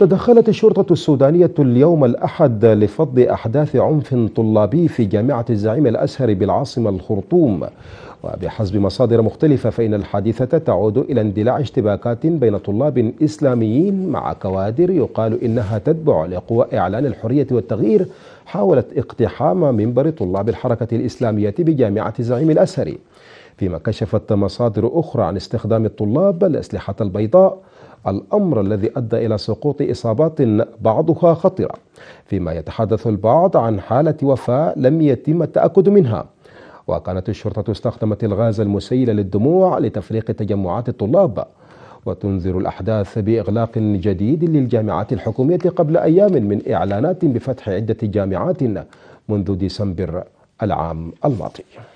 تدخلت الشرطة السودانية اليوم الأحد لفض أحداث عنف طلابي في جامعة الزعيم الأزهر بالعاصمة الخرطوم وبحسب مصادر مختلفة فإن الحادثة تعود إلى اندلاع اشتباكات بين طلاب إسلاميين مع كوادر يقال إنها تتبع لقوى إعلان الحرية والتغيير حاولت اقتحام منبر طلاب الحركة الإسلامية بجامعة الزعيم الأسهر فيما كشفت مصادر أخرى عن استخدام الطلاب الأسلحة البيضاء الأمر الذي أدى إلى سقوط إصابات بعضها خطرة فيما يتحدث البعض عن حالة وفاة لم يتم التأكد منها وكانت الشرطة استخدمت الغاز المسيل للدموع لتفريق تجمعات الطلاب وتنذر الأحداث بإغلاق جديد للجامعات الحكومية قبل أيام من إعلانات بفتح عدة جامعات منذ ديسمبر العام الماضي